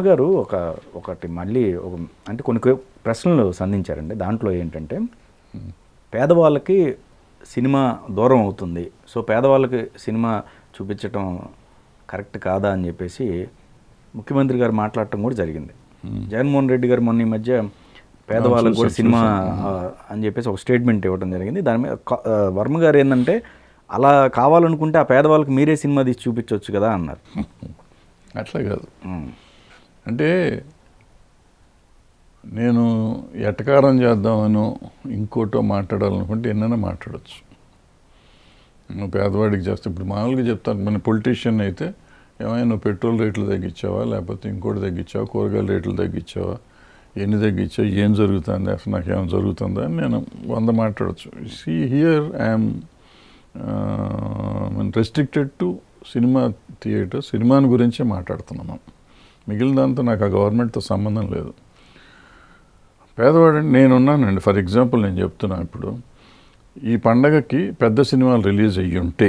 అమ్మగారు ఒక ఒకటి మళ్ళీ ఒక అంటే కొన్ని ప్రశ్నలు సంధించారండి దాంట్లో ఏంటంటే పేదవాళ్ళకి సినిమా దూరం అవుతుంది సో పేదవాళ్ళకి సినిమా చూపించటం కరెక్ట్ కాదా అని చెప్పేసి ముఖ్యమంత్రి గారు మాట్లాడటం కూడా జరిగింది జగన్మోహన్ రెడ్డి గారు మొన్న ఈ మధ్య పేదవాళ్ళకి కూడా సినిమా అని చెప్పేసి ఒక స్టేట్మెంట్ ఇవ్వడం జరిగింది దాని మీద వర్మ గారు ఏంటంటే అలా కావాలనుకుంటే ఆ పేదవాళ్ళకి మీరే సినిమా తీసి చూపించవచ్చు కదా అన్నారు అట్లా కాదు అంటే నేను ఎటకారం చేద్దామనో ఇంకోటో మాట్లాడాలనుకుంటే ఎన్నైనా మాట్లాడచ్చు పేదవాడికి చేస్తే ఇప్పుడు మామూలుగా చెప్తాను మన పొలిటీషియన్ అయితే ఏమైనా నువ్వు పెట్రోల్ రేట్లు తగ్గించావా లేకపోతే ఇంకోటి తగ్గించావా కూరగాయల రేట్లు తగ్గించావా ఎన్ని తగ్గించావు ఏం జరుగుతుంది అసలు నాకు ఏమైనా జరుగుతుందా అని నేను వంద మాట్లాడచ్చు see here I'm restricted to cinema theatre సినిమాని గురించే మాట్లాడుతున్నాం మిగిలిన దాంతో నాకు ఆ గవర్నమెంట్తో సంబంధం లేదు పేదవాడండి నేనున్నానండి ఫర్ ఎగ్జాంపుల్ నేను చెప్తున్నా ఇప్పుడు ఈ పండగకి పెద్ద సినిమాలు రిలీజ్ అయ్యి ఉంటే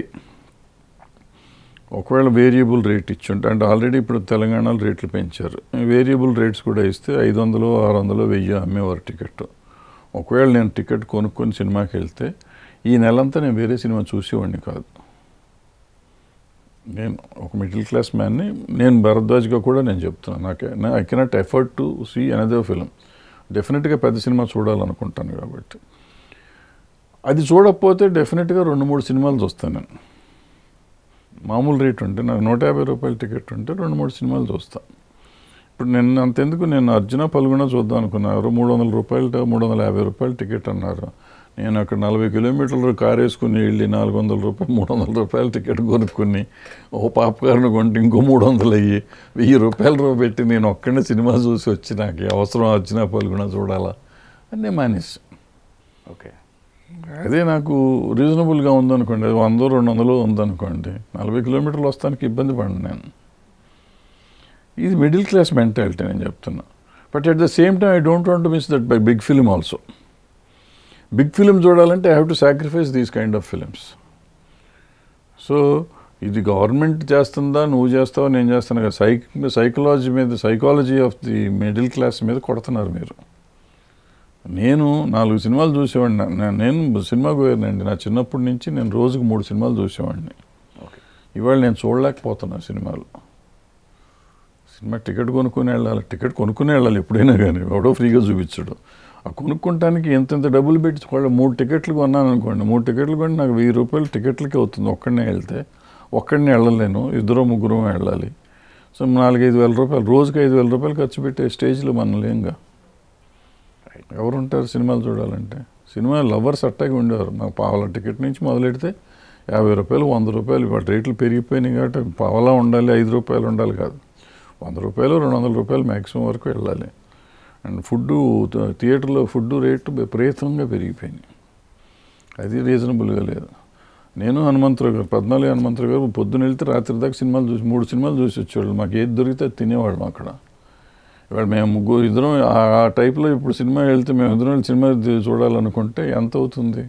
ఒకవేళ వేరియబుల్ రేట్ ఇచ్చుంటే అంటే ఆల్రెడీ ఇప్పుడు తెలంగాణలో రేట్లు పెంచారు వేరియబుల్ రేట్స్ కూడా ఇస్తే ఐదు వందలు ఆరు వందలు వెయ్యి అమ్మేవారు టికెట్ ఒకవేళ నేను టికెట్ కొనుక్కొని సినిమాకి వెళ్తే ఈ నెలంతా నేను వేరే సినిమా చూసేవాడిని కాదు నేను ఒక మిడిల్ క్లాస్ మ్యాన్ని నేను భరద్వాజ్గా కూడా నేను చెప్తున్నాను నాకే I cannot effort to see another film డెఫినెట్గా పెద్ద సినిమా చూడాలనుకుంటాను కాబట్టి అది చూడకపోతే డెఫినెట్గా రెండు మూడు సినిమాలు చూస్తాను నేను మామూలు రేట్ ఉంటే నాకు నూట యాభై రూపాయల టికెట్ ఉంటే రెండు మూడు సినిమాలు చూస్తాను ఇప్పుడు నేను అంతెందుకు నేను అర్జున పల్గొన చూద్దాం అనుకున్నారు మూడు వందల రూపాయలు మూడు వందల యాభై రూపాయలు టికెట్ అన్నారు నేను అక్కడ నలభై కిలోమీటర్లు కారు వేసుకుని వెళ్ళి నాలుగు వందల రూపాయలు మూడు వందల రూపాయలు టికెట్ కొనుక్కుని ఓ పాపకారును కొంటే ఇంకో మూడు వందలు అయ్యి వెయ్యి రూపాయలు పెట్టి నేను ఒక్కడే సినిమా చూసి వచ్చి నాకు అవసరం వచ్చినా పాల్గొన చూడాలా అని నేను మానేసి ఓకే అదే నాకు రీజనబుల్గా ఉందనుకోండి అది వందో రెండు వందలు ఉందనుకోండి నలభై కిలోమీటర్లు వస్తానికి ఇబ్బంది పడను నేను ఇది మిడిల్ క్లాస్ మెంటాలిటీ నేను చెప్తున్నా but at the same time I don't want miss that by big film also big film చూడాలంటే I have to sacrifice these kind of films so ఇది గవర్నమెంట్ చేస్తుందా నువ్వు చేస్తావు నేను చేస్తాను కదా సైక్ సైకాలజీ మీద psychology of the middle class మీద కొడుతున్నారు మీరు నేను నాలుగు సినిమాలు చూసేవాడిని నేను సినిమా పోయానండి నా చిన్నప్పటి నుంచి నేను రోజుకు మూడు సినిమాలు చూసేవాడిని ఇవాళ నేను చూడలేకపోతున్నా సినిమాలు సినిమా టికెట్ కొనుక్కునే వెళ్ళాలి టికెట్ కొనుక్కునే వెళ్ళాలి ఎప్పుడైనా కానీ ఎవడో ఫ్రీగా చూపించడు ఆ కొనుక్కోవడానికి ఎంతెంత డబ్బులు పెట్టి వాళ్ళు మూడు టికెట్లు కొన్నాను అనుకోండి మూడు టికెట్లు కొని నాకు వెయ్యి రూపాయలు టికెట్లకి అవుతుంది ఒక్కడనే వెళ్తే ఒక్కడనే వెళ్ళలేను ఇద్దరు ముగ్గురు వెళ్ళాలి సో నాలుగైదు వేల రూపాయలు రోజుకి ఐదు వేల రూపాయలు ఖర్చు పెట్టే స్టేజ్లో మనం లేంగా ఎవరు ఉంటారు సినిమాలు చూడాలంటే సినిమా లవర్స్ అట్టాగా ఉండేవారు నాకు పావల టికెట్ నుంచి మొదలెడితే యాభై రూపాయలు వంద రూపాయలు వాటి రేట్లు పెరిగిపోయినాయి కాబట్టి పావలా ఉండాలి ఐదు రూపాయలు ఉండాలి కాదు వంద రూపాయలు రెండు వందల రూపాయలు మ్యాక్సిమం వరకు వెళ్ళాలి అండ్ ఫుడ్డు థియేటర్లో ఫుడ్డు రేటు విపరీతంగా పెరిగిపోయింది అది రీజనబుల్గా లేదు నేను హనుమంతరావు గారు పద్నాలుగు హనుమంతరావు గారు పొద్దున వెళ్తే రాత్రి దాకా సినిమాలు చూసి మూడు సినిమాలు చూసి వచ్చేవాళ్ళు మాకు ఏది దొరికితే అది తినేవాళ్ళం అక్కడ ఇవాళ మేము ముగ్గురు ఇద్దరం ఆ టైప్లో ఇప్పుడు సినిమా వెళ్తే మేము ఇద్దరం సినిమా చూడాలనుకుంటే ఎంత అవుతుంది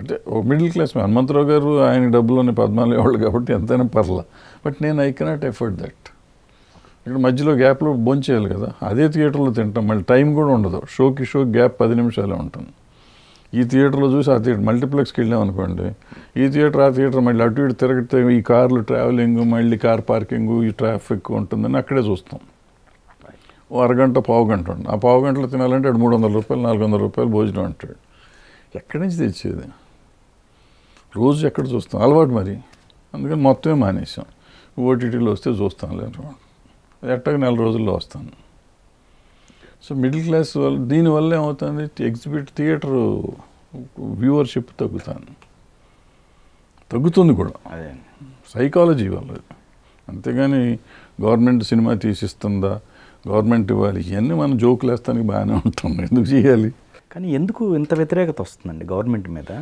అంటే ఒక మిడిల్ క్లాస్ హనుమంతరావు గారు ఆయన డబ్బులోని పద్మాలు వాళ్ళు కాబట్టి ఎంతైనా పర్లే బట్ నేను ఐ కెనాట్ ఎఫర్డ్ దట్ ఇక్కడ మధ్యలో గ్యాప్లో భోంచేయాలి కదా అదే థియేటర్లో తింటాం మళ్ళీ టైం కూడా ఉండదు షోకి షో గ్యాప్ పది నిమిషాలే ఉంటుంది ఈ థియేటర్లో చూసి ఆ థియేటర్ మల్టీప్లెక్స్కి వెళ్ళాం అనుకోండి ఈ థియేటర్ ఆ థియేటర్ మళ్ళీ అటు ఇటు తిరగతే ఈ కార్లు ట్రావెలింగ్ మళ్ళీ కార్ పార్కింగ్ ఈ ట్రాఫిక్ ఉంటుందని అక్కడే చూస్తాం అరగంట పావు గంట ఉంటుంది ఆ పావు గంటలో తినాలంటే అటు మూడు వందల రూపాయలు నాలుగు వందల రూపాయలు భోజనం అంటాడు ఎక్కడి నుంచి తెచ్చేది రోజు ఎక్కడ చూస్తాం అలవాటు మరి అందుకని మొత్తమే మానేసాం ఓటీటీలో వస్తే చూస్తాం లేదు ఎట్టగా నెల రోజుల్లో వస్తాను సో మిడిల్ క్లాస్ వల్ల దీనివల్ల ఏమవుతుంది ఎగ్జిబిట్ థియేటర్ వ్యూవర్షిప్ తగ్గుతాను తగ్గుతుంది కూడా అదే సైకాలజీ వల్ల అంతేగాని గవర్నమెంట్ సినిమా తీసిస్తుందా గవర్నమెంట్ ఇవ్వాలి ఇవన్నీ మనం జోకులు వేస్తానికి బాగానే ఉంటుంది ఎందుకు చేయాలి కానీ ఎందుకు ఇంత వ్యతిరేకత వస్తుందండి గవర్నమెంట్ మీద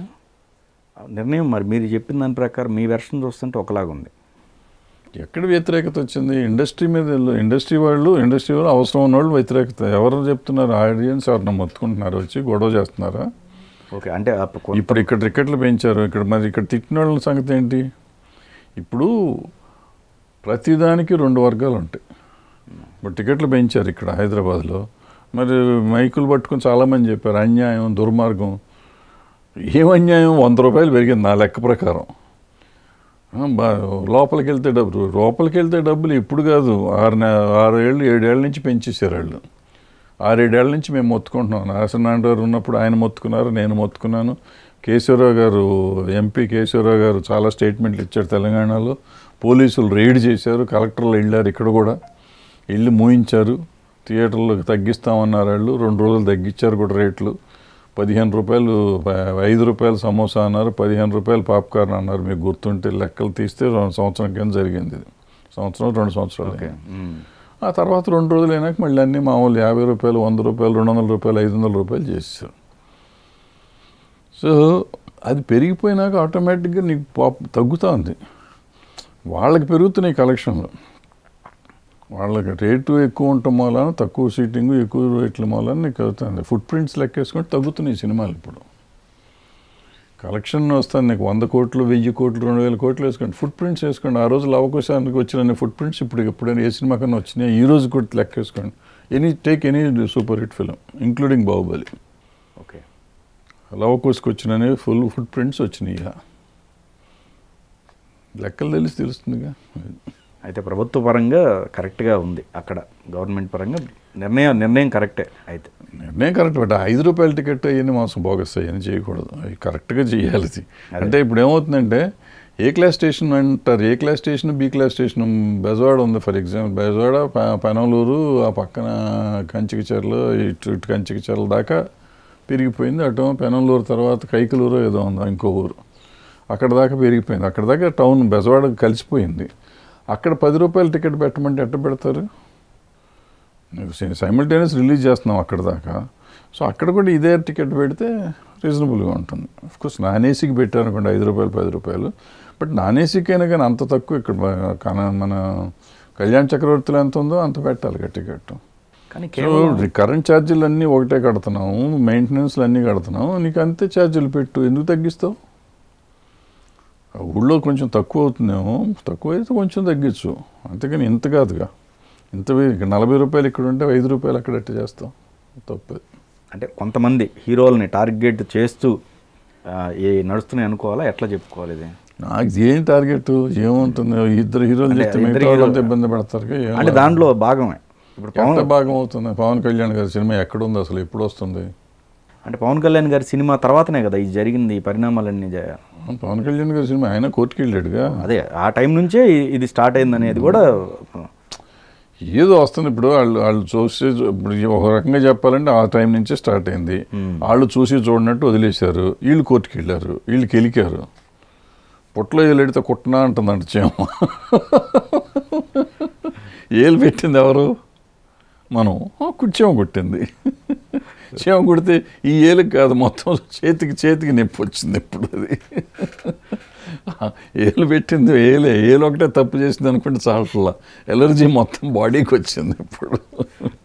నిర్ణయం మరి మీరు చెప్పిన దాని ప్రకారం మీ వెర్షన్ చూస్తుంటే ఒకలాగా ఉంది ఎక్కడ వ్యతిరేకత వచ్చింది ఇండస్ట్రీ మీద ఇండస్ట్రీ వాళ్ళు ఇండస్ట్రీ వాళ్ళు అవసరం ఉన్న వాళ్ళు వ్యతిరేకత ఎవరు చెప్తున్నారు ఆడియన్స్ ఎవరిని మొత్తుకుంటున్నారు వచ్చి గొడవ చేస్తున్నారా ఓకే అంటే ఇప్పుడు ఇక్కడ టికెట్లు పెంచారు ఇక్కడ మరి ఇక్కడ తిట్టిన వాళ్ళ సంగతి ఏంటి ఇప్పుడు ప్రతిదానికి రెండు వర్గాలు ఉంటాయి ఇప్పుడు టికెట్లు పెంచారు ఇక్కడ హైదరాబాద్లో మరి మైకులు పట్టుకుని చాలామంది చెప్పారు అన్యాయం దుర్మార్గం ఏం అన్యాయం వంద రూపాయలు పెరిగింది నా లెక్క ప్రకారం లోపలికి వెళ్తే డబ్బులు లోపలికి వెళ్తే డబ్బులు ఇప్పుడు కాదు ఆరు ఆరేళ్ళు ఏడేళ్ళ నుంచి పెంచేసారు వాళ్ళు ఆరేడేళ్ళ నుంచి మేము మొత్తుకుంటున్నాం నారాయణ గారు ఉన్నప్పుడు ఆయన మొత్తుకున్నారు నేను మొత్తుకున్నాను కేశవరావు గారు ఎంపీ కేశవరావు గారు చాలా స్టేట్మెంట్లు ఇచ్చారు తెలంగాణలో పోలీసులు రెయిడ్ చేశారు కలెక్టర్లు వెళ్ళారు ఇక్కడ కూడా వెళ్ళి మూయించారు థియేటర్లకు తగ్గిస్తామన్నారు వాళ్ళు రెండు రోజులు తగ్గించారు కూడా రేట్లు పదిహేను రూపాయలు ఐదు రూపాయలు సమోసా అన్నారు పదిహేను రూపాయలు పాప్కార్న్ అన్నారు మీకు గుర్తుంటే లెక్కలు తీస్తే రెండు సంవత్సరం కింద జరిగింది ఇది సంవత్సరం రెండు సంవత్సరాలు ఆ తర్వాత రెండు రోజులు అయినాక మళ్ళీ అన్నీ మామూలు యాభై రూపాయలు వంద రూపాయలు రెండు వందల రూపాయలు ఐదు వందల రూపాయలు చేశారు సో అది పెరిగిపోయినాక ఆటోమేటిక్గా నీకు పాప్ తగ్గుతూ ఉంది వాళ్ళకి పెరుగుతున్నాయి కలెక్షన్లు వాళ్ళకి రేటు ఎక్కువ ఉండటం వలన తక్కువ సీటింగ్ ఎక్కువ రేట్ల వలన నీకు అవుతుంది ఫుట్ ప్రింట్స్ లెక్కేసుకుంటే తగ్గుతున్నాయి సినిమాలు ఇప్పుడు కలెక్షన్ వస్తాను నీకు వంద కోట్లు వెయ్యి కోట్లు రెండు వేల కోట్లు వేసుకోండి ఫుట్ ప్రింట్స్ వేసుకోండి ఆ రోజు అవకాశానికి వచ్చిన ఫుట్ ప్రింట్స్ ఇప్పుడు ఎప్పుడైనా ఏ సినిమా కన్నా వచ్చినాయి ఈ రోజు కూడా లెక్క వేసుకోండి any take any super hit film including Baahubali okay లవకోసుకు వచ్చినవి ఫుల్ ఫుట్ ప్రింట్స్ వచ్చినాయి లెక్కలు తెలిసి తెలుస్తుందిగా అయితే ప్రభుత్వ పరంగా కరెక్ట్గా ఉంది అక్కడ గవర్నమెంట్ పరంగా నిర్ణయం నిర్ణయం కరెక్టే అయితే నిర్ణయం కరెక్ట్ బట్ ఐదు రూపాయల టికెట్ అవన్నీ మాసం బోగస్ అవన్నీ చేయకూడదు అవి కరెక్ట్గా చేయాలి అంటే ఇప్పుడు ఏమవుతుందంటే ఏ క్లాస్ స్టేషన్ అంటారు A class station B class station Bezawada ఉంది ఫర్ ఎగ్జాంపుల్ బెజవాడ పెనలూరు ఆ పక్కన కంచికచర్లు ఇటు ఇటు కంచికచర్ల దాకా పెరిగిపోయింది అటు పెనలూరు తర్వాత కైకలూరు ఏదో ఉంది ఇంకో ఊరు అక్కడ దాకా పెరిగిపోయింది అక్కడ దాకా టౌన్ బెజవాడ కలిసిపోయింది అక్కడ పది రూపాయలు టికెట్ పెట్టమంటే ఎట్ట పెడతారు సైమిల్టేనియస్ రిలీజ్ చేస్తున్నాం అక్కడ దాకా సో అక్కడ కూడా ఇదే టికెట్ పెడితే రీజనబుల్గా ఉంటుంది అఫ్కోర్స్ నాన్ ఏసీకి పెట్టారనుకోండి ఐదు రూపాయలు పది రూపాయలు బట్ నాన్ ఏసీకైనా కానీ అంత తక్కువ ఇక్కడ మన కళ్యాణ్ చక్రవర్తిలో ఎంత ఉందో అంత పెట్టాలి టికెట్ కానీ కరెంట్ ఛార్జీలు అన్నీ ఒకటే కడుతున్నాము మెయింటెనెన్స్లు అన్నీ కడుతున్నాము నీకు అంతే ఛార్జీలు పెట్టు ఎందుకు తగ్గిస్తావు ఊళ్ళో కొంచెం తక్కువ అవుతుందేమో తక్కువ అయితే కొంచెం తగ్గించు అంతేకాని ఇంత కాదుగా ఇంత నలభై రూపాయలు ఇక్కడ ఉంటే ఐదు రూపాయలు అక్కడ అట్ట చేస్తాం తప్పది అంటే కొంతమంది హీరోలని టార్గెట్ చేస్తూ ఏ నడుస్తున్నాయి అనుకోవాలా ఎట్లా చెప్పుకోవాలి ఇది నాకు ఏం టార్గెట్ ఏముంటుంది ఇద్దరు హీరోలు చేస్తే ఇబ్బంది పడతారు అంటే దాంట్లో భాగమే ఇప్పుడు పవన్ భాగం అవుతుంది పవన్ కళ్యాణ్ గారి సినిమా ఎక్కడ ఉంది అసలు ఎప్పుడు వస్తుంది అంటే పవన్ కళ్యాణ్ గారి సినిమా తర్వాతనే కదా ఇది జరిగింది ఈ పరిణామాలన్నీ పవన్ కళ్యాణ్ గారి సినిమా ఆయన కోర్టుకి వెళ్ళాడుగా అదే ఆ టైం నుంచే ఇది స్టార్ట్ అయింది అనేది కూడా ఏదో వస్తుంది ఇప్పుడు వాళ్ళు వాళ్ళు చూసి ఇప్పుడు ఒక రకంగా చెప్పాలంటే ఆ టైం నుంచే స్టార్ట్ అయింది వాళ్ళు చూసి చూడనట్టు వదిలేశారు వీళ్ళు కోర్టుకి వెళ్ళారు వీళ్ళు కెలికారు పొట్టలో ఏలెడితే కుట్టనా అంటుందంట చేమ ఏలు పెట్టింది ఎవరు మనం కుర్చీమ కొట్టింది చీమ కొడితే ఈ ఏలుకు కాదు మొత్తం చేతికి చేతికి నొప్పి వచ్చింది ఇప్పుడు అది ఏలు పెట్టింది ఏలే ఏలు ఒకటే తప్పు చేసింది అనుకుంటే చాలా ఎలర్జీ మొత్తం బాడీకి వచ్చింది ఇప్పుడు